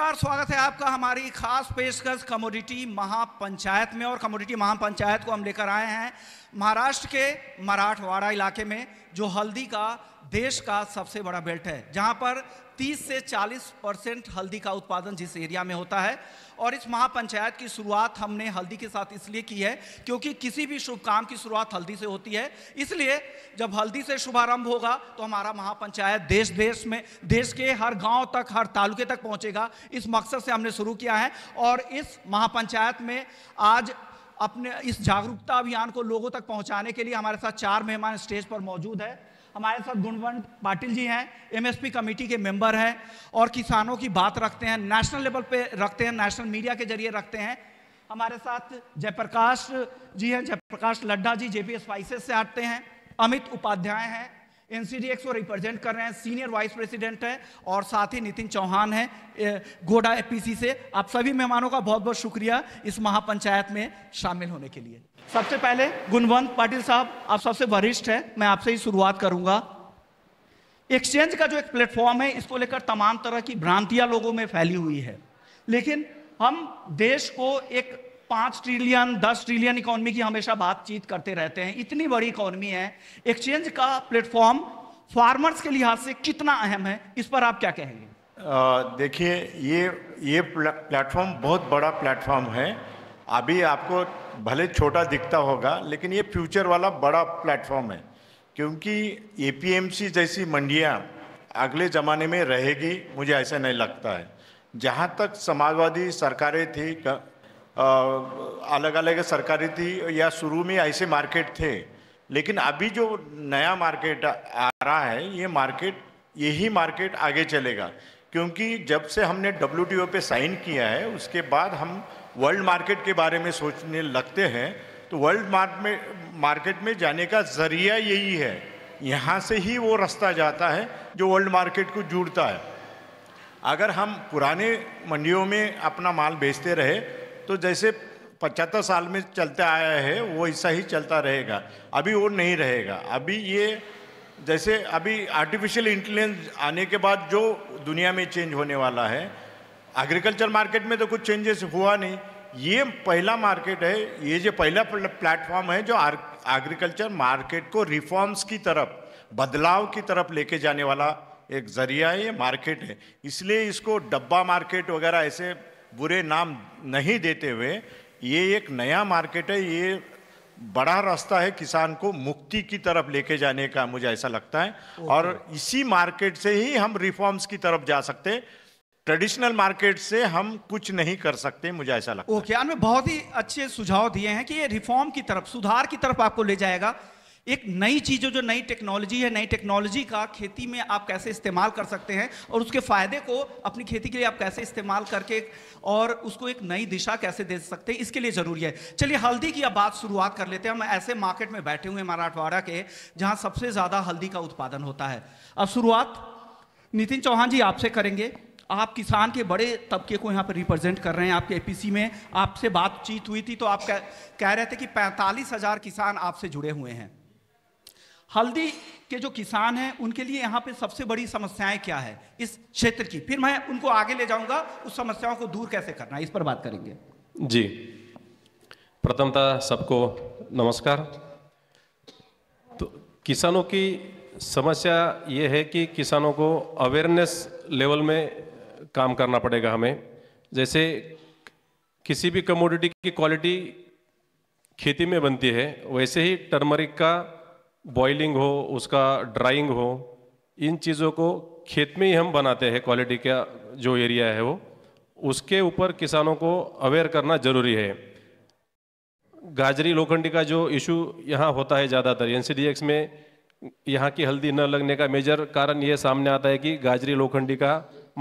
नमस्कार स्वागत है आपका हमारी खास पेशकश कमोडिटी महापंचायत में और कमोडिटी महापंचायत को हम लेकर आए हैं महाराष्ट्र के मराठवाड़ा इलाके में जो हल्दी का देश का सबसे बड़ा बेल्ट है जहां पर 30 से 40 परसेंट हल्दी का उत्पादन जिस एरिया में होता है और इस महापंचायत की शुरुआत हमने हल्दी के साथ इसलिए की है क्योंकि किसी भी शुभ काम की शुरुआत हल्दी से होती है इसलिए जब हल्दी से शुभारंभ होगा तो हमारा महापंचायत देश देश में देश के हर गांव तक हर तालुके तक पहुंचेगा इस मकसद से हमने शुरू किया है और इस महापंचायत में आज अपने इस जागरूकता अभियान को लोगों तक पहुंचाने के लिए हमारे साथ चार मेहमान स्टेज पर मौजूद है हमारे साथ गुणवंत पाटिल जी हैं एमएसपी कमेटी के मेंबर हैं और किसानों की बात रखते हैं नेशनल लेवल पे रखते हैं नेशनल मीडिया के जरिए रखते हैं हमारे साथ जयप्रकाश जी हैं जयप्रकाश लड्डा जी जेपी स्पाइसेस से आते हैं अमित उपाध्याय हैं एनसीडीएक्स को रिप्रेजेंट कर रहे हैं सीनियर वाइस प्रेसिडेंट हैं और साथ ही नितिन चौहान हैं गोडा एपीसी से आप सभी मेहमानों का बहुत बहुत शुक्रिया इस महापंचायत में शामिल होने के लिए सबसे पहले गुणवंत पाटिल साहब आप सबसे वरिष्ठ हैं मैं आपसे ही शुरुआत करूंगा एक्सचेंज का जो एक प्लेटफॉर्म है इसको लेकर तमाम तरह की भ्रांतियां लोगों में फैली हुई है लेकिन हम देश को एक पाँच ट्रिलियन दस ट्रिलियन इकोनॉमी की हमेशा बातचीत करते रहते हैं इतनी बड़ी इकोनॉमी है एक्सचेंज का प्लेटफॉर्म फार्मर्स के लिहाज से कितना अहम है इस पर आप क्या कहेंगे देखिए ये ये प्लेटफॉर्म बहुत बड़ा प्लेटफॉर्म है अभी आपको भले छोटा दिखता होगा लेकिन ये फ्यूचर वाला बड़ा प्लेटफॉर्म है क्योंकि ए जैसी मंडियाँ अगले ज़माने में रहेगी मुझे ऐसा नहीं लगता है जहाँ तक समाजवादी सरकारें थी अलग अलग सरकारी थी या शुरू में ऐसे मार्केट थे लेकिन अभी जो नया मार्केट आ रहा है ये मार्केट यही मार्केट आगे चलेगा क्योंकि जब से हमने डब्ल्यू पे साइन किया है उसके बाद हम वर्ल्ड मार्केट के बारे में सोचने लगते हैं तो वर्ल्ड मार्क में मार्केट में जाने का ज़रिया यही है यहाँ से ही वो रास्ता जाता है जो वर्ल्ड मार्केट को जुड़ता है अगर हम पुराने मंडियों में अपना माल बेचते रहे तो जैसे पचहत्तर साल में चलते आया है वो ऐसा ही चलता रहेगा अभी वो नहीं रहेगा अभी ये जैसे अभी आर्टिफिशियल इंटेलिजेंस आने के बाद जो दुनिया में चेंज होने वाला है एग्रीकल्चर मार्केट में तो कुछ चेंजेस हुआ नहीं ये पहला मार्केट है ये जो पहला प्लेटफॉर्म है जो एग्रीकल्चर मार्केट को रिफॉर्म्स की तरफ बदलाव की तरफ लेके जाने वाला एक जरिया है ये मार्केट है इसलिए इसको डब्बा मार्केट वगैरह ऐसे बुरे नाम नहीं देते हुए ये एक नया मार्केट है ये बड़ा रास्ता है किसान को मुक्ति की तरफ लेके जाने का मुझे ऐसा लगता है और इसी मार्केट से ही हम रिफॉर्म्स की तरफ जा सकते हैं ट्रेडिशनल मार्केट से हम कुछ नहीं कर सकते मुझे ऐसा लगता है ओके आपने बहुत ही अच्छे सुझाव दिए हैं कि ये रिफॉर्म की तरफ सुधार की तरफ आपको ले जाएगा एक नई चीज़ जो नई टेक्नोलॉजी है नई टेक्नोलॉजी का खेती में आप कैसे इस्तेमाल कर सकते हैं और उसके फ़ायदे को अपनी खेती के लिए आप कैसे इस्तेमाल करके और उसको एक नई दिशा कैसे दे सकते हैं इसके लिए ज़रूरी है चलिए हल्दी की अब बात शुरुआत कर लेते हैं हम ऐसे मार्केट में बैठे हुए हैं मराठवाड़ा के जहाँ सबसे ज़्यादा हल्दी का उत्पादन होता है अब शुरुआत नितिन चौहान जी आपसे करेंगे आप किसान के बड़े तबके को यहाँ पर रिप्रेजेंट कर रहे हैं आपके एपीसी में आपसे बातचीत हुई थी तो आप कह, कह रहे थे कि पैंतालीस हज़ार किसान आपसे जुड़े हुए हैं हल्दी के जो किसान हैं उनके लिए यहाँ पे सबसे बड़ी समस्याएं क्या है इस क्षेत्र की फिर मैं उनको आगे ले जाऊंगा उस समस्याओं को दूर कैसे करना है इस पर बात करेंगे जी प्रथमता सबको नमस्कार तो किसानों की समस्या ये है कि किसानों को अवेयरनेस लेवल में काम करना पड़ेगा हमें जैसे किसी भी कमोडिटी की क्वालिटी खेती में बनती है वैसे ही टर्मरिक का बॉइलिंग हो उसका ड्राइंग हो इन चीज़ों को खेत में ही हम बनाते हैं क्वालिटी का जो एरिया है वो उसके ऊपर किसानों को अवेयर करना ज़रूरी है गाजरी लोखंडी का जो इशू यहाँ होता है ज़्यादातर एन में यहाँ की हल्दी न लगने का मेजर कारण ये सामने आता है कि गाजरी लोखंडी का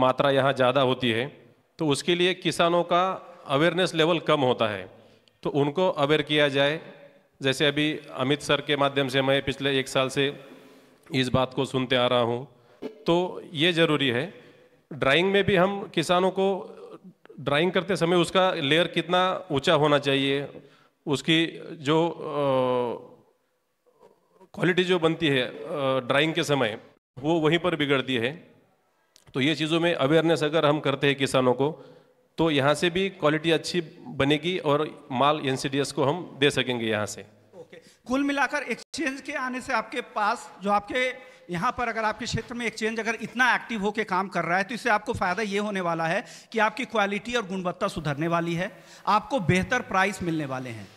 मात्रा यहाँ ज़्यादा होती है तो उसके लिए किसानों का अवेयरनेस लेवल कम होता है तो उनको अवेयर किया जाए जैसे अभी अमित सर के माध्यम से मैं पिछले एक साल से इस बात को सुनते आ रहा हूँ तो ये ज़रूरी है ड्राइंग में भी हम किसानों को ड्राइंग करते समय उसका लेयर कितना ऊंचा होना चाहिए उसकी जो क्वालिटी जो बनती है ड्राइंग के समय वो वहीं पर बिगड़ती है तो ये चीज़ों में अवेयरनेस अगर हम करते हैं किसानों को तो यहाँ से भी क्वालिटी अच्छी बनेगी और माल एन को हम दे सकेंगे यहाँ से ओके कुल मिलाकर एक्सचेंज के आने से आपके पास जो आपके यहाँ पर अगर आपके क्षेत्र में एक्सचेंज अगर इतना एक्टिव होकर काम कर रहा है तो इससे आपको फ़ायदा ये होने वाला है कि आपकी क्वालिटी और गुणवत्ता सुधरने वाली है आपको बेहतर प्राइस मिलने वाले हैं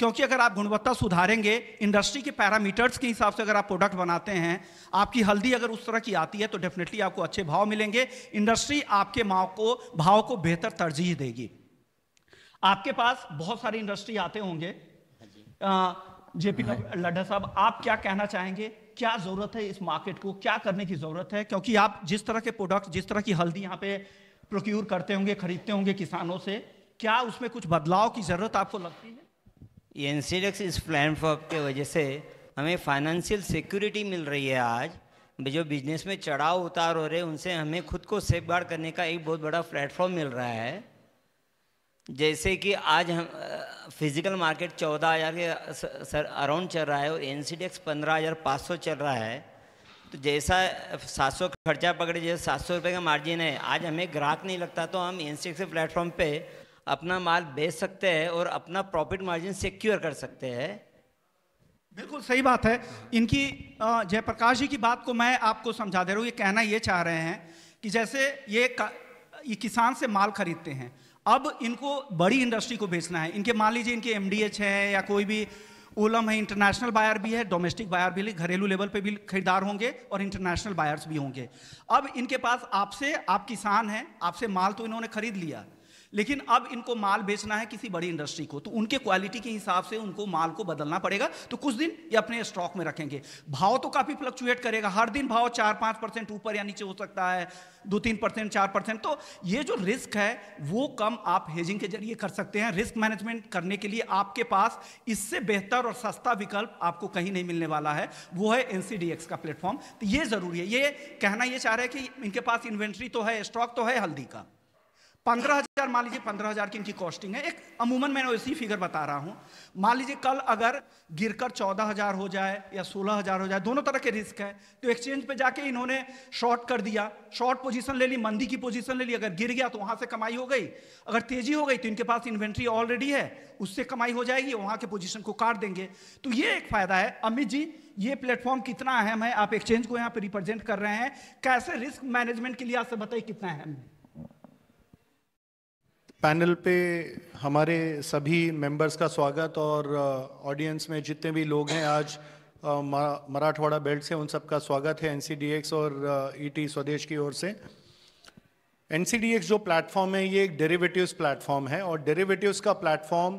क्योंकि अगर आप गुणवत्ता सुधारेंगे इंडस्ट्री के पैरामीटर्स के हिसाब से अगर आप प्रोडक्ट बनाते हैं आपकी हल्दी अगर उस तरह की आती है तो डेफिनेटली आपको अच्छे भाव मिलेंगे इंडस्ट्री आपके माव को भाव को बेहतर तरजीह देगी आपके पास बहुत सारी इंडस्ट्री आते होंगे जेपी लड्डा साहब आप क्या कहना चाहेंगे क्या जरूरत है इस मार्केट को क्या करने की जरूरत है क्योंकि आप जिस तरह के प्रोडक्ट जिस तरह की हल्दी यहाँ पे प्रोक्यूर करते होंगे खरीदते होंगे किसानों से क्या उसमें कुछ बदलाव की जरूरत आपको लगती है एन सी इस प्लेटफॉर्म के वजह से हमें फाइनेंशियल सिक्योरिटी मिल रही है आज जो बिजनेस में चढ़ाव उतार हो रहे उनसे हमें खुद को सेफ गार्ड करने का एक बहुत बड़ा प्लेटफॉर्म मिल रहा है जैसे कि आज हम फिजिकल मार्केट चौदह हज़ार के सर अराउंड चल रहा है और एन सी डेक्स पंद्रह हज़ार पाँच सौ चल रहा है तो जैसा सात सौ खर्चा पकड़े जैसे सात सौ रुपये का मार्जिन है आज हमें ग्राहक नहीं लगता तो हम एन सी एक्स प्लेटफॉर्म पर अपना माल बेच सकते हैं और अपना प्रॉफिट मार्जिन सिक्योर कर सकते हैं बिल्कुल सही बात है इनकी जयप्रकाश जी की बात को मैं आपको समझा दे रहा हूँ ये कहना ये चाह रहे हैं कि जैसे ये ये किसान से माल खरीदते हैं अब इनको बड़ी इंडस्ट्री को बेचना है इनके मान लीजिए इनके एम है या कोई भी ओलम है इंटरनेशनल बायर भी है डोमेस्टिक बायर भी घरेलू लेवल पे भी खरीदार होंगे और इंटरनेशनल बायर्स भी होंगे अब इनके पास आपसे आप किसान हैं आपसे माल तो इन्होंने खरीद लिया लेकिन अब इनको माल बेचना है किसी बड़ी इंडस्ट्री को तो उनके क्वालिटी के हिसाब से उनको माल को बदलना पड़ेगा तो कुछ दिन ये अपने स्टॉक में रखेंगे भाव तो काफ़ी फ्लक्चुएट करेगा हर दिन भाव चार पाँच परसेंट ऊपर या नीचे हो सकता है दो तीन परसेंट चार परसेंट तो ये जो रिस्क है वो कम आप हेजिंग के जरिए कर सकते हैं रिस्क मैनेजमेंट करने के लिए आपके पास इससे बेहतर और सस्ता विकल्प आपको कहीं नहीं मिलने वाला है वो है एनसीडीएक्स का प्लेटफॉर्म तो ये ज़रूरी है ये कहना ये चाह रहे हैं कि इनके पास इन्वेंट्री तो है स्टॉक तो है हल्दी का पंद्रह हजार मान लीजिए पंद्रह हजार की इनकी कॉस्टिंग है एक अमूमन मैं उसी फिगर बता रहा हूं मान लीजिए कल अगर गिरकर चौदह हजार हो जाए या सोलह हजार हो जाए दोनों तरह के रिस्क है तो एक्सचेंज पे जाके इन्होंने शॉर्ट कर दिया शॉर्ट पोजीशन ले ली मंदी की पोजीशन ले ली अगर गिर गया तो वहां से कमाई हो गई अगर तेजी हो गई तो इनके पास इन्वेंट्री ऑलरेडी है उससे कमाई हो जाएगी वहां के पोजिशन को काट देंगे तो ये एक फायदा है अमित जी ये प्लेटफॉर्म कितना अहम है आप एक्सचेंज को यहाँ पे रिप्रेजेंट कर रहे हैं कैसे रिस्क मैनेजमेंट के लिए आपसे बताइए कितना अहम है पैनल पे हमारे सभी मेंबर्स का स्वागत और ऑडियंस uh, में जितने भी लोग हैं आज uh, मराठवाड़ा बेल्ट से उन सब का स्वागत है एनसीडीएक्स और ईटी uh, e स्वदेश की ओर से एनसीडीएक्स जो प्लेटफॉर्म है ये एक डेरिवेटिव्स प्लेटफॉर्म है और डेरिवेटिव्स का प्लेटफॉर्म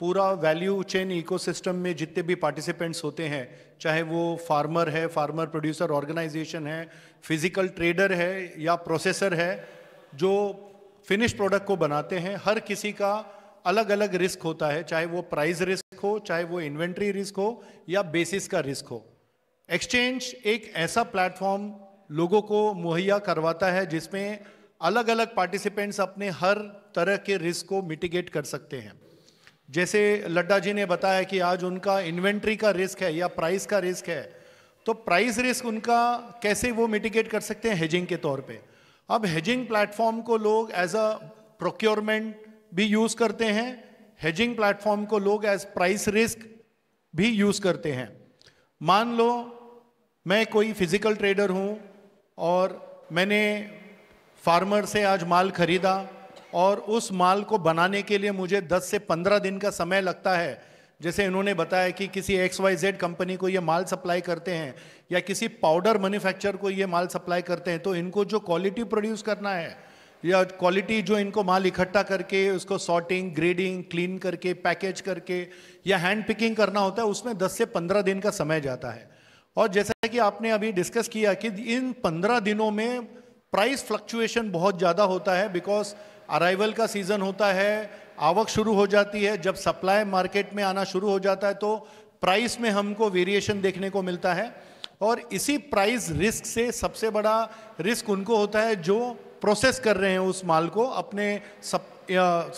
पूरा वैल्यू चेन इकोसिस्टम में जितने भी पार्टिसिपेंट्स होते हैं चाहे वो फार्मर है फार्मर प्रोड्यूसर ऑर्गेनाइजेशन है फिजिकल ट्रेडर है या प्रोसेसर है जो फिनिश प्रोडक्ट को बनाते हैं हर किसी का अलग अलग रिस्क होता है चाहे वो प्राइस रिस्क हो चाहे वो इन्वेंट्री रिस्क हो या बेसिस का रिस्क हो एक्सचेंज एक ऐसा प्लेटफॉर्म लोगों को मुहैया करवाता है जिसमें अलग अलग पार्टिसिपेंट्स अपने हर तरह के रिस्क को मिटिगेट कर सकते हैं जैसे लड्डा जी ने बताया कि आज उनका इन्वेंट्री का रिस्क है या प्राइस का रिस्क है तो प्राइस रिस्क उनका कैसे वो मिटिगेट कर सकते हैं हेजिंग के तौर पर अब हेजिंग प्लेटफॉर्म को लोग एज अ प्रोक्योरमेंट भी यूज़ करते हैं हेजिंग प्लेटफॉर्म को लोग एज प्राइस रिस्क भी यूज़ करते हैं मान लो मैं कोई फिज़िकल ट्रेडर हूँ और मैंने फार्मर से आज माल खरीदा और उस माल को बनाने के लिए मुझे 10 से 15 दिन का समय लगता है जैसे इन्होंने बताया कि किसी एक्स वाई जेड कंपनी को ये माल सप्लाई करते हैं या किसी पाउडर मैन्युफैक्चर को ये माल सप्लाई करते हैं तो इनको जो क्वालिटी प्रोड्यूस करना है या क्वालिटी जो इनको माल इकट्ठा करके उसको सॉर्टिंग ग्रेडिंग क्लीन करके पैकेज करके या हैंड पिकिंग करना होता है उसमें 10 से 15 दिन का समय जाता है और जैसा कि आपने अभी डिस्कस किया कि इन 15 दिनों में प्राइस फ्लक्चुएशन बहुत ज़्यादा होता है बिकॉज अराइवल का सीज़न होता है आवक शुरू हो जाती है जब सप्लाई मार्केट में आना शुरू हो जाता है तो प्राइस में हमको वेरिएशन देखने को मिलता है और इसी प्राइस रिस्क से सबसे बड़ा रिस्क उनको होता है जो प्रोसेस कर रहे हैं उस माल को अपने सप,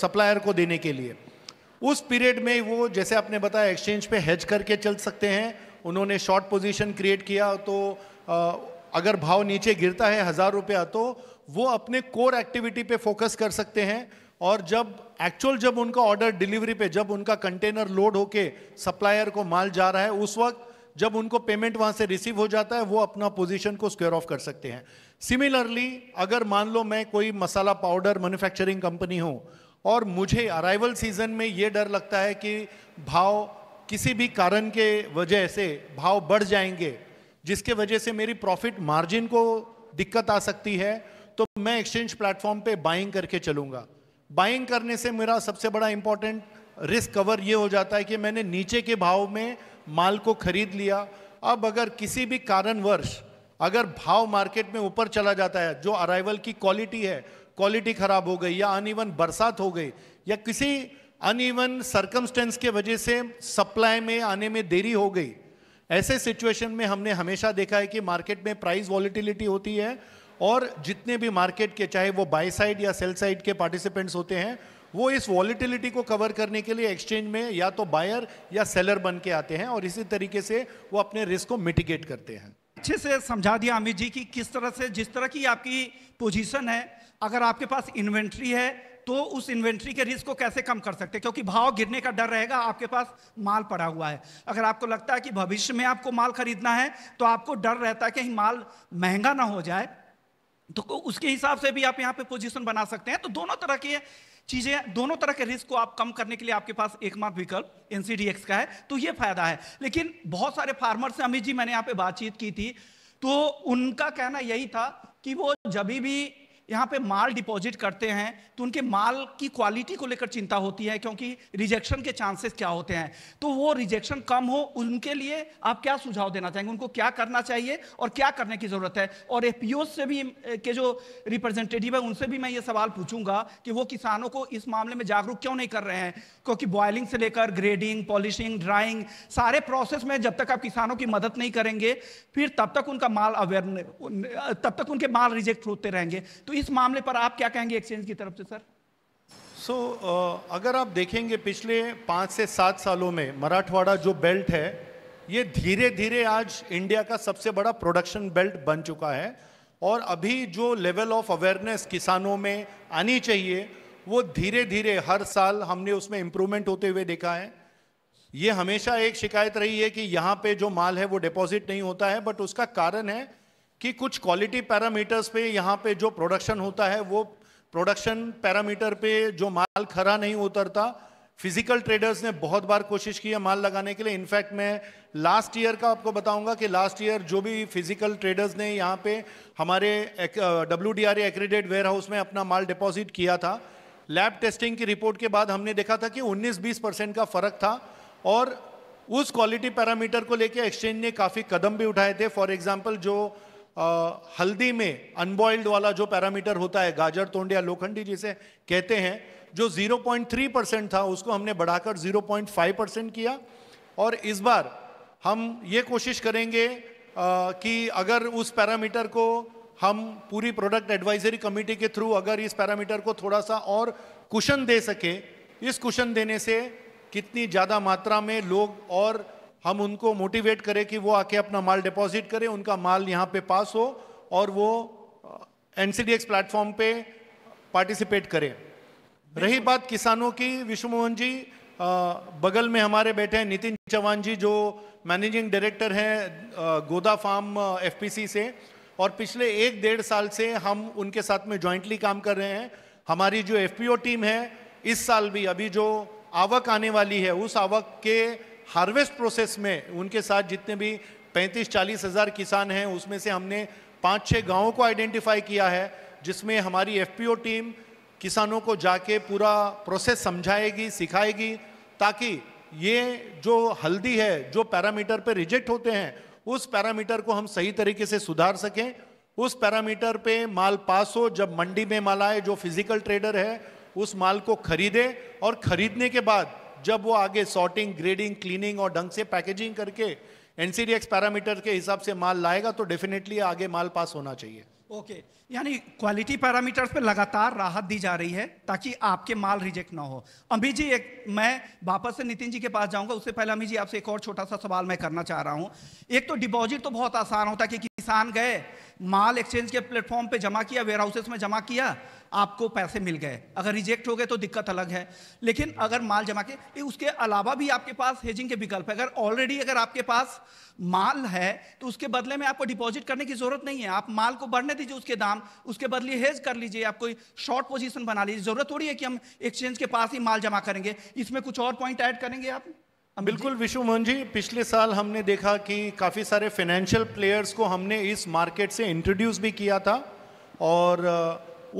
सप्लायर को देने के लिए उस पीरियड में वो जैसे आपने बताया एक्सचेंज पे हेज करके चल सकते हैं उन्होंने शॉर्ट पोजीशन क्रिएट किया तो आ, अगर भाव नीचे गिरता है हज़ार रुपया तो वो अपने कोर एक्टिविटी पे फोकस कर सकते हैं और जब एक्चुअल जब उनका ऑर्डर डिलीवरी पे जब उनका कंटेनर लोड होके सप्लायर को माल जा रहा है उस वक्त जब उनको पेमेंट वहाँ से रिसीव हो जाता है वो अपना पोजीशन को स्क्वेयर ऑफ कर सकते हैं सिमिलरली अगर मान लो मैं कोई मसाला पाउडर मैन्युफैक्चरिंग कंपनी हूँ और मुझे अराइवल सीजन में ये डर लगता है कि भाव किसी भी कारण के वजह से भाव बढ़ जाएंगे जिसके वजह से मेरी प्रॉफिट मार्जिन को दिक्कत आ सकती है तो मैं एक्सचेंज प्लेटफॉर्म पे बाइंग करके चलूंगा बाइंग करने से मेरा सबसे बड़ा इंपॉर्टेंट रिस्क कवर ये हो जाता है कि मैंने नीचे के भाव में माल को खरीद लिया अब अगर किसी भी कारणवश अगर भाव मार्केट में ऊपर चला जाता है जो अराइवल की क्वालिटी है क्वालिटी ख़राब हो गई या अनइवन बरसात हो गई या किसी अनइवन सर्कमस्टेंस के वजह से सप्लाई में आने में देरी हो गई ऐसे सिचुएशन में हमने हमेशा देखा है कि मार्केट में प्राइस वॉलिटिलिटी होती है और जितने भी मार्केट के चाहे वो बाई साइड या सेल साइड के पार्टिसिपेंट्स होते हैं वो इस वॉलिटिलिटी को कवर करने के लिए एक्सचेंज में या तो बायर या सेलर बन के आते हैं और इसी तरीके से वो अपने रिस्क को मिटिगेट करते हैं अच्छे से समझा दिया अमित जी कि किस तरह से जिस तरह की आपकी पोजीशन है अगर आपके पास इन्वेंट्री है तो उस इन्वेंट्री के रिस्क को कैसे कम कर सकते हैं क्योंकि भाव गिरने का डर रहेगा आपके पास माल पड़ा हुआ है अगर आपको लगता है कि भविष्य में आपको माल खरीदना है तो आपको डर रहता है कि माल महंगा ना हो जाए तो उसके हिसाब से भी आप यहाँ पे पोजीशन बना सकते हैं तो दोनों तरह की चीज़ें दोनों तरह के रिस्क को आप कम करने के लिए आपके पास एकमात्र विकल्प एनसीडीएक्स का है तो ये फायदा है लेकिन बहुत सारे फार्मर से अमित जी मैंने यहाँ पे बातचीत की थी तो उनका कहना यही था कि वो जब भी यहाँ पे माल डिपॉजिट करते हैं तो उनके माल की क्वालिटी को लेकर चिंता होती है क्योंकि रिजेक्शन के चांसेस क्या होते हैं तो वो रिजेक्शन कम हो उनके लिए आप क्या सुझाव देना चाहेंगे उनको क्या करना चाहिए और क्या करने की ज़रूरत है और एफ से भी के जो रिप्रेजेंटेटिव है उनसे भी मैं ये सवाल पूछूंगा कि वो किसानों को इस मामले में जागरूक क्यों नहीं कर रहे हैं क्योंकि बॉयलिंग से लेकर ग्रेडिंग पॉलिशिंग ड्राइंग सारे प्रोसेस में जब तक आप किसानों की मदद नहीं करेंगे फिर तब तक उनका माल अवेयर तब तक उनके माल रिजेक्ट होते रहेंगे तो इस मामले पर आप क्या कहेंगे एक्सचेंज की तरफ से सर सो so, uh, अगर आप देखेंगे पिछले पाँच से सात सालों में मराठवाड़ा जो बेल्ट है ये धीरे धीरे आज इंडिया का सबसे बड़ा प्रोडक्शन बेल्ट बन चुका है और अभी जो लेवल ऑफ अवेयरनेस किसानों में आनी चाहिए वो धीरे धीरे हर साल हमने उसमें इम्प्रूवमेंट होते हुए देखा है ये हमेशा एक शिकायत रही है कि यहाँ पे जो माल है वो डिपॉजिट नहीं होता है बट उसका कारण है कि कुछ क्वालिटी पैरामीटर्स पे यहाँ पे जो प्रोडक्शन होता है वो प्रोडक्शन पैरामीटर पे जो माल खरा नहीं उतरता फिजिकल ट्रेडर्स ने बहुत बार कोशिश की है माल लगाने के लिए इनफैक्ट मैं लास्ट ईयर का आपको बताऊंगा कि लास्ट ईयर जो भी फिजिकल ट्रेडर्स ने यहाँ पे हमारे W D R accredited warehouse में अपना माल डिपॉजिट किया था लैब टेस्टिंग की रिपोर्ट के बाद हमने देखा था कि 19-20 परसेंट का फर्क था और उस क्वालिटी पैरामीटर को लेकर एक्सचेंज ने काफ़ी कदम भी उठाए थे फॉर एग्जाम्पल जो हल्दी में अनबॉइल्ड वाला जो पैरामीटर होता है गाजर तोंड या लोखंडी जिसे कहते हैं जो 0.3 परसेंट था उसको हमने बढ़ाकर 0.5 परसेंट किया और इस बार हम ये कोशिश करेंगे आ, कि अगर उस पैरामीटर को हम पूरी प्रोडक्ट एडवाइजरी कमेटी के थ्रू अगर इस पैरामीटर को थोड़ा सा और कुशन दे सके इस कुशन देने से कितनी ज़्यादा मात्रा में लोग और हम उनको मोटिवेट करें कि वो आके अपना माल डिपॉजिट करें उनका माल यहाँ पे पास हो और वो N C D X platform पर पार्टिसिपेट करें रही बात किसानों की विश्व मोहन जी बगल में हमारे बैठे हैं नितिन चौहान जी जो मैनेजिंग डायरेक्टर हैं गोदा फार्म एफपीसी से और पिछले एक डेढ़ साल से हम उनके साथ में जॉइंटली काम कर रहे हैं हमारी जो एफपीओ टीम है इस साल भी अभी जो आवक आने वाली है उस आवक के हार्वेस्ट प्रोसेस में उनके साथ जितने भी पैंतीस चालीस हज़ार किसान हैं उसमें से हमने पाँच छः गाँवों को आइडेंटिफाई किया है जिसमें हमारी एफपीओ टीम किसानों को जाके पूरा प्रोसेस समझाएगी सिखाएगी ताकि ये जो हल्दी है जो पैरामीटर पे रिजेक्ट होते हैं उस पैरामीटर को हम सही तरीके से सुधार सकें उस पैरामीटर पे माल पास हो जब मंडी में माल आए जो फिजिकल ट्रेडर है उस माल को खरीदे और खरीदने के बाद जब वो आगे सॉर्टिंग ग्रेडिंग क्लीनिंग और ढंग से पैकेजिंग करके एनसीडीएक्स पैरामीटर के हिसाब से माल लाएगा तो डेफिनेटली आगे माल पास होना चाहिए ओके okay. यानी क्वालिटी पैरामीटर्स पे लगातार राहत दी जा रही है ताकि आपके माल रिजेक्ट ना हो अमित जी एक मैं वापस से नितिन जी के पास जाऊंगा उससे पहले अमित जी आपसे एक और छोटा सा सवाल मैं करना चाह रहा हूँ एक तो डिपॉजिट तो बहुत आसान होता है कि किसान गए माल एक्सचेंज के प्लेटफॉर्म पे जमा किया वेयर हाउसेस में जमा किया आपको पैसे मिल गए अगर रिजेक्ट हो गए तो दिक्कत अलग है लेकिन अगर माल जमा के उसके अलावा भी आपके पास हेजिंग के विकल्प है अगर ऑलरेडी अगर आपके पास माल है तो उसके बदले में आपको डिपॉजिट करने की जरूरत नहीं है आप माल को बढ़ने दीजिए उसके दाम उसके बदले हेज कर लीजिए आप कोई शॉर्ट पोजिशन बना लीजिए जरूरत थोड़ी है कि हम एक्सचेंज के पास ही माल जमा करेंगे इसमें कुछ और पॉइंट ऐड करेंगे आप बिल्कुल विशु मोहन जी पिछले साल हमने देखा कि काफ़ी सारे फाइनेंशियल प्लेयर्स को हमने इस मार्केट से इंट्रोड्यूस भी किया था और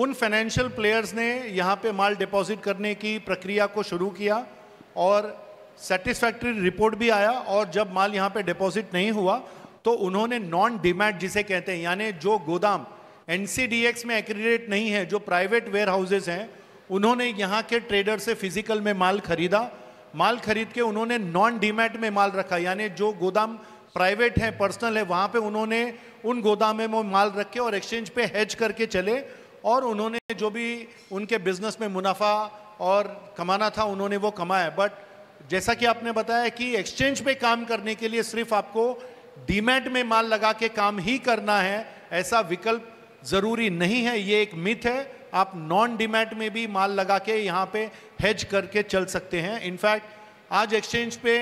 उन फाइनेंशियल प्लेयर्स ने यहाँ पे माल डिपॉजिट करने की प्रक्रिया को शुरू किया और सेटिस्फैक्ट्री रिपोर्ट भी आया और जब माल यहाँ पे डिपॉजिट नहीं हुआ तो उन्होंने नॉन डिमैट जिसे कहते हैं यानी जो गोदाम एन में एक्रीडेट नहीं है जो प्राइवेट वेयर हाउसेज हैं उन्होंने यहाँ के ट्रेडर से फिजिकल में माल खरीदा माल खरीद के उन्होंने नॉन डीमेट में माल रखा यानी जो गोदाम प्राइवेट है पर्सनल है वहाँ पे उन्होंने उन गोदाम में माल रखे और एक्सचेंज पे हेज करके चले और उन्होंने जो भी उनके बिजनेस में मुनाफा और कमाना था उन्होंने वो कमाया बट जैसा कि आपने बताया कि एक्सचेंज पे काम करने के लिए सिर्फ आपको डीमेट में माल लगा के काम ही करना है ऐसा विकल्प ज़रूरी नहीं है ये एक मिथ है आप नॉन डिमेट में भी माल लगा के यहाँ पे हेज करके चल सकते हैं इनफैक्ट आज एक्सचेंज पे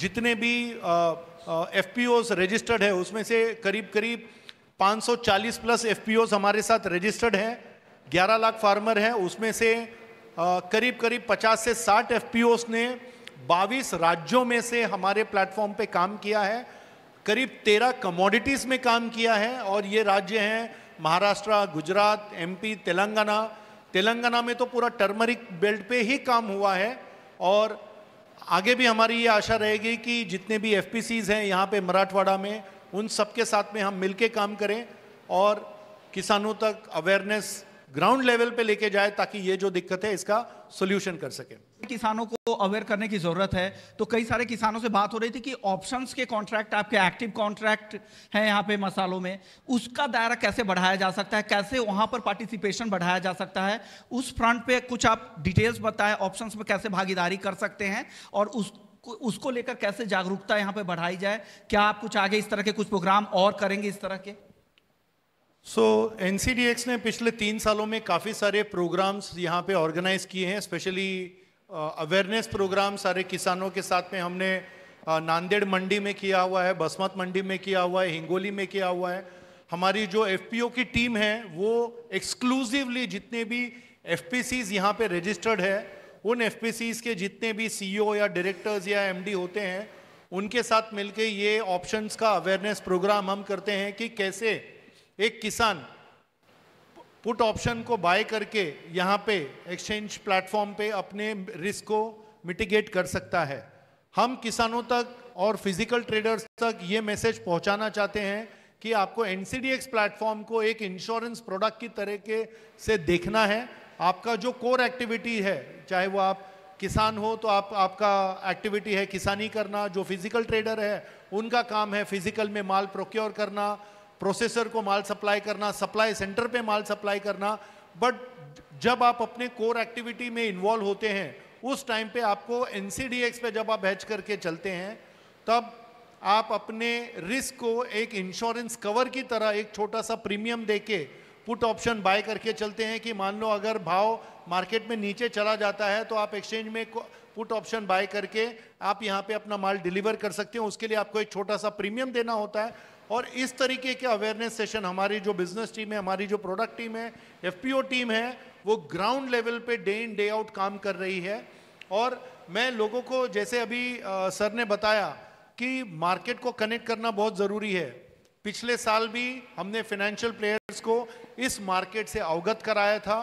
जितने भी एफ पी ओज रजिस्टर्ड है उसमें से करीब करीब 540 प्लस एफ पी ओज हमारे साथ रजिस्टर्ड हैं 11 लाख फार्मर हैं उसमें से आ, करीब करीब 50 से 60 एफ पी ओज ने 22 राज्यों में से हमारे प्लेटफॉर्म पे काम किया है करीब 13 कमोडिटीज़ में काम किया है और ये राज्य हैं महाराष्ट्र गुजरात एमपी तेलंगाना तेलंगाना में तो पूरा टर्मरिक बेल्ट पे ही काम हुआ है और आगे भी हमारी ये आशा रहेगी कि जितने भी एफ हैं यहाँ पे मराठवाड़ा में उन सब के साथ में हम मिलके काम करें और किसानों तक अवेयरनेस ग्राउंड लेवल पे लेके जाए ताकि ये जो दिक्कत है इसका सोल्यूशन कर सकें किसानों को अवेयर करने की ज़रूरत है तो कई सारे किसानों से बात हो रही थी कि ऑप्शंस के कॉन्ट्रैक्ट आपके एक्टिव कॉन्ट्रैक्ट हैं यहाँ पे मसालों में उसका दायरा कैसे बढ़ाया जा सकता है कैसे वहाँ पर पार्टिसिपेशन बढ़ाया जा सकता है उस फ्रंट पे कुछ आप डिटेल्स बताएं ऑप्शन में कैसे भागीदारी कर सकते हैं और उस उसको लेकर कैसे जागरूकता यहाँ पे बढ़ाई जाए क्या आप कुछ आगे इस तरह के कुछ प्रोग्राम और करेंगे इस तरह के सो so, एन ने पिछले तीन सालों में काफ़ी सारे प्रोग्राम्स यहाँ पे ऑर्गेनाइज किए हैं स्पेशली अवेयरनेस प्रोग्राम सारे किसानों के साथ में हमने नांदेड़ मंडी में किया हुआ है बसमत मंडी में किया हुआ है हिंगोली में किया हुआ है हमारी जो एफपीओ की टीम है वो एक्सक्लूसिवली जितने भी एफ पी सीज यहाँ पर रजिस्टर्ड है उन एफ पी सीज के जितने भी सी ओ e या डायरेक्टर्स या एम डी होते हैं उनके साथ मिलकर ये ऑप्शंस का अवेयरनेस प्रोग्राम हम करते हैं कि कैसे एक किसान पुट ऑप्शन को बाय करके यहाँ पे एक्सचेंज प्लेटफॉर्म पे अपने रिस्क को मिटिगेट कर सकता है हम किसानों तक और फिजिकल ट्रेडर्स तक ये मैसेज पहुँचाना चाहते हैं कि आपको N C D X platform को एक इंश्योरेंस प्रोडक्ट की तरह के से देखना है आपका जो कोर एक्टिविटी है चाहे वो आप किसान हो तो आप आपका एक्टिविटी है किसानी करना जो फिजिकल ट्रेडर है उनका काम है फिजिकल में माल प्रोक्योर करना प्रोसेसर को माल सप्लाई करना सप्लाई सेंटर पे माल सप्लाई करना बट जब आप अपने कोर एक्टिविटी में इन्वॉल्व होते हैं उस टाइम पे आपको एन पे जब आप बैच करके चलते हैं तब आप अपने रिस्क को एक इंश्योरेंस कवर की तरह एक छोटा सा प्रीमियम देके पुट ऑप्शन बाय करके चलते हैं कि मान लो अगर भाव मार्केट में नीचे चला जाता है तो आप एक्सचेंज में पुट ऑप्शन बाय करके आप यहाँ पे अपना माल डिलीवर कर सकते हो उसके लिए आपको एक छोटा सा प्रीमियम देना होता है और इस तरीके के अवेयरनेस सेशन हमारी जो बिजनेस टीम है हमारी जो प्रोडक्ट टीम है एफ टीम है वो ग्राउंड लेवल पे डे इन डे आउट काम कर रही है और मैं लोगों को जैसे अभी आ, सर ने बताया कि मार्केट को कनेक्ट करना बहुत ज़रूरी है पिछले साल भी हमने फाइनेंशियल प्लेयर्स को इस मार्केट से अवगत कराया था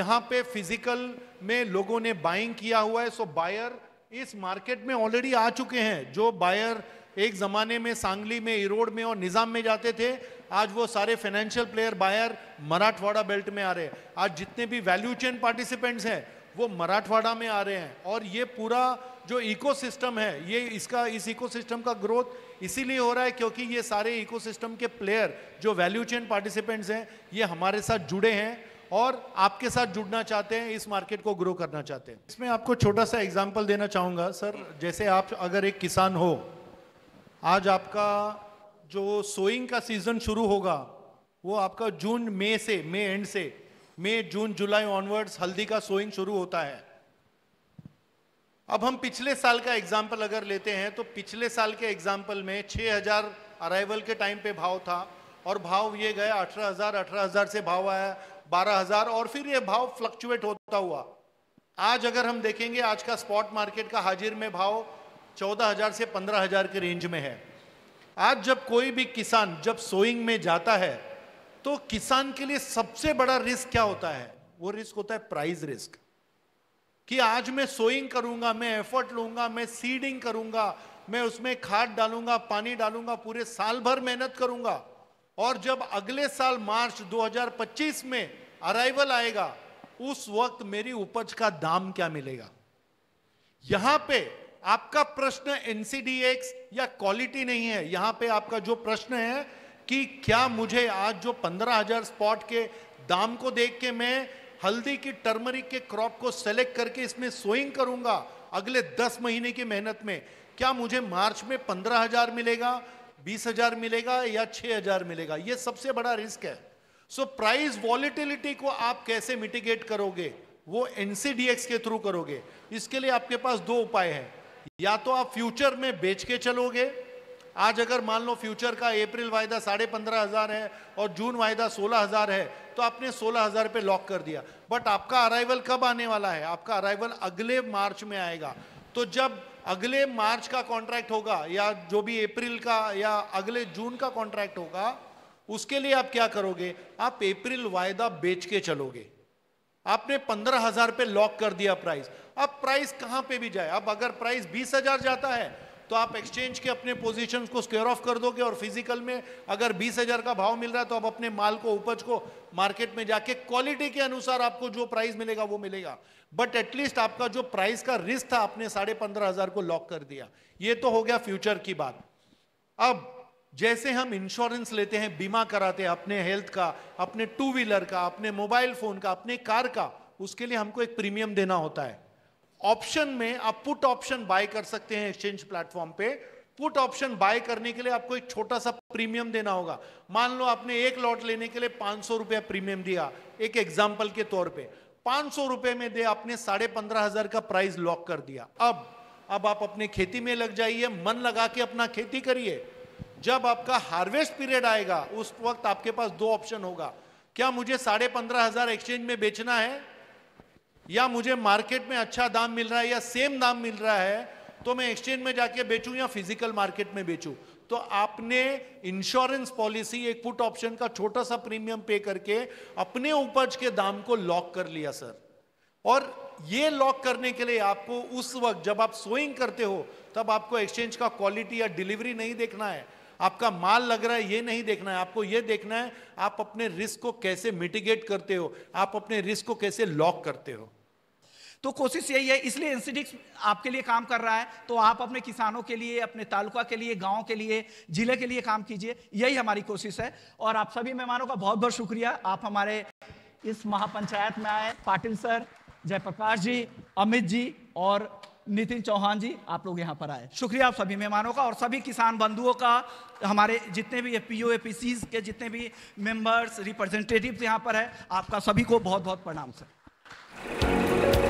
यहाँ पे फिजिकल में लोगों ने बाइंग किया हुआ है सो बायर इस मार्केट में ऑलरेडी आ चुके हैं जो बायर एक ज़माने में सांगली में इरोड में और निज़ाम में जाते थे आज वो सारे financial player buyer Marathwada belt में आ रहे हैं आज जितने भी वैल्यू चेन पार्टिसिपेंट्स हैं वो मराठवाड़ा में आ रहे हैं और ये पूरा जो इकोसिस्टम है ये इसका इस इकोसिस्टम का ग्रोथ इसीलिए हो रहा है क्योंकि ये सारे इकोसिस्टम के प्लेयर जो वैल्यू चेन पार्टिसिपेंट्स हैं ये हमारे साथ जुड़े हैं और आपके साथ जुड़ना चाहते हैं इस मार्केट को ग्रो करना चाहते हैं इसमें आपको छोटा सा एग्जाम्पल देना चाहूँगा सर जैसे आप अगर एक किसान हो आज आपका जो सोइंग का सीज़न शुरू होगा वो आपका जून मई से मई एंड से मई जून जुलाई ऑनवर्ड्स हल्दी का सोइंग शुरू होता है अब हम पिछले साल का एग्जाम्पल अगर लेते हैं तो पिछले साल के एग्जाम्पल में 6000 अराइवल के टाइम पे भाव था और भाव ये गया 18000 18000 से भाव आया 12000 और फिर ये भाव फ्लक्चुएट होता हुआ आज अगर हम देखेंगे आज का स्पॉट मार्केट का हाजिर में भाव चौदह हजार से पंद्रह हजार के रेंज में है आज जब कोई भी किसान जब सोइंग में जाता है तो किसान के लिए सबसे बड़ा रिस्क क्या होता है वो रिस्क होता है प्राइस रिस्क कि आज मैं सोइंग करूंगा मैं एफर्ट लूंगा मैं सीडिंग करूंगा मैं उसमें खाद डालूंगा पानी डालूंगा पूरे साल भर मेहनत करूंगा और जब अगले साल मार्च 2025 में अराइवल आएगा उस वक्त मेरी उपज का दाम क्या मिलेगा यहां पे आपका प्रश्न एनसीडीएक्स या क्वालिटी नहीं है यहां पे आपका जो प्रश्न है कि क्या मुझे आज जो पंद्रह हजार स्पॉट के दाम को देख के मैं हल्दी की टर्मरिक के क्रॉप को सेलेक्ट करके इसमें सोइंग करूंगा अगले दस महीने की मेहनत में क्या मुझे मार्च में पंद्रह हजार मिलेगा बीस हजार मिलेगा या छह हजार मिलेगा यह सबसे बड़ा रिस्क है सो प्राइस वॉलिटिलिटी को आप कैसे मिटिगेट करोगे वो एनसीडीएक्स के थ्रू करोगे इसके लिए आपके पास दो उपाय हैं या तो आप फ्यूचर में बेच के चलोगे आज अगर मान लो फ्यूचर का अप्रैल वायदा साढ़े पंद्रह हज़ार है और जून वायदा सोलह हज़ार है तो आपने सोलह हज़ार पे लॉक कर दिया बट आपका अराइवल कब आने वाला है आपका अराइवल अगले मार्च में आएगा तो जब अगले मार्च का कॉन्ट्रैक्ट होगा या जो भी अप्रैल का या अगले जून का कॉन्ट्रैक्ट होगा उसके लिए आप क्या करोगे आप अप्रैल वायदा बेच के चलोगे आपने पंद्रह हज़ार पे लॉक कर दिया प्राइस अब प्राइस कहां पे भी जाए अब अगर प्राइस बीस हजार जाता है तो आप एक्सचेंज के अपने पोजीशंस को स्क्वेयर ऑफ कर दोगे और फिजिकल में अगर बीस हजार का भाव मिल रहा है तो आप अपने माल को उपज को मार्केट में जाके क्वालिटी के अनुसार आपको जो प्राइस मिलेगा वो मिलेगा बट एटलीस्ट आपका जो प्राइस का रिस्क था आपने साढ़े पंद्रह हजार को लॉक कर दिया ये तो हो गया फ्यूचर की बात अब जैसे हम इंश्योरेंस लेते हैं बीमा कराते हैं अपने हेल्थ का अपने टू व्हीलर का अपने मोबाइल फोन का अपने कार का उसके लिए हमको एक प्रीमियम देना होता है ऑप्शन में आप पुट ऑप्शन बाय कर सकते हैं एक्सचेंज प्लेटफॉर्म पे पुट ऑप्शन बाय करने के लिए आपको एक छोटा सा प्रीमियम देना होगा मान लो आपने एक लॉट लेने के लिए पांच सौ रुपया प्रीमियम दिया एक एग्जाम्पल के तौर पे पांच सौ रुपए में दे आपने साढ़े पंद्रह हजार का प्राइस लॉक कर दिया अब अब आप अपने खेती में लग जाइए मन लगा के अपना खेती करिए जब आपका हार्वेस्ट पीरियड आएगा उस वक्त आपके पास दो ऑप्शन होगा क्या मुझे साढ़े पंद्रह हजार एक्सचेंज में बेचना है या मुझे मार्केट में अच्छा दाम मिल रहा है या सेम दाम मिल रहा है तो मैं एक्सचेंज में जाके बेचूं या फिजिकल मार्केट में बेचूं तो आपने इंश्योरेंस पॉलिसी एक पुट ऑप्शन का छोटा सा प्रीमियम पे करके अपने उपज के दाम को लॉक कर लिया सर और ये लॉक करने के लिए आपको उस वक्त जब आप सोइंग करते हो तब आपको एक्सचेंज का क्वालिटी या डिलीवरी नहीं देखना है आपका माल लग रहा है ये नहीं देखना है आपको ये देखना है आप अपने रिस्क को कैसे मिटिगेट करते हो आप अपने रिस्क को कैसे लॉक करते हो तो कोशिश यही है इसलिए एनसीडिक्स आपके लिए काम कर रहा है तो आप अपने किसानों के लिए अपने तालुका के लिए गांव के लिए जिले के लिए काम कीजिए यही हमारी कोशिश है और आप सभी मेहमानों का बहुत बहुत शुक्रिया आप हमारे इस महापंचायत में आए पाटिल सर जयप्रकाश जी अमित जी और नितिन चौहान जी आप लोग यहाँ पर आए शुक्रिया आप सभी मेहमानों का और सभी किसान बंधुओं का हमारे जितने भी पी ओ के जितने भी मेंबर्स रिप्रेजेंटेटिव्स यहाँ पर है आपका सभी को बहुत बहुत प्रणाम सर